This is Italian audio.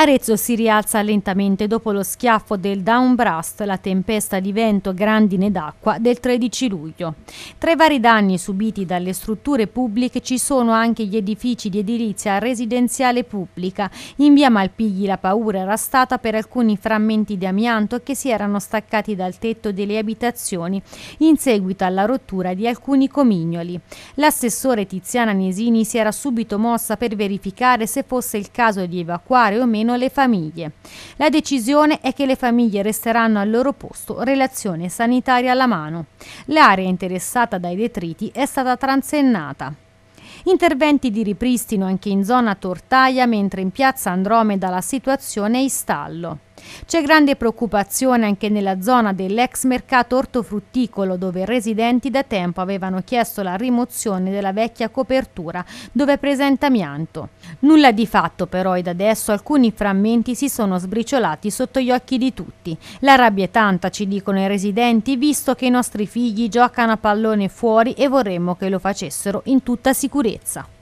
Arezzo si rialza lentamente dopo lo schiaffo del downbrust, la tempesta di vento grandine d'acqua del 13 luglio. Tra i vari danni subiti dalle strutture pubbliche ci sono anche gli edifici di edilizia residenziale pubblica. In via Malpighi la paura era stata per alcuni frammenti di amianto che si erano staccati dal tetto delle abitazioni in seguito alla rottura di alcuni comignoli. L'assessore Tiziana Nesini si era subito mossa per verificare se fosse il caso di evacuare o meno hanno le famiglie. La decisione è che le famiglie resteranno al loro posto, relazione sanitaria alla mano. L'area interessata dai detriti è stata transennata. Interventi di ripristino anche in zona Tortaia, mentre in piazza Andromeda la situazione è in stallo. C'è grande preoccupazione anche nella zona dell'ex mercato ortofrutticolo dove i residenti da tempo avevano chiesto la rimozione della vecchia copertura dove è presente amianto. Nulla di fatto però ed adesso alcuni frammenti si sono sbriciolati sotto gli occhi di tutti. La rabbia è tanta, ci dicono i residenti, visto che i nostri figli giocano a pallone fuori e vorremmo che lo facessero in tutta sicurezza.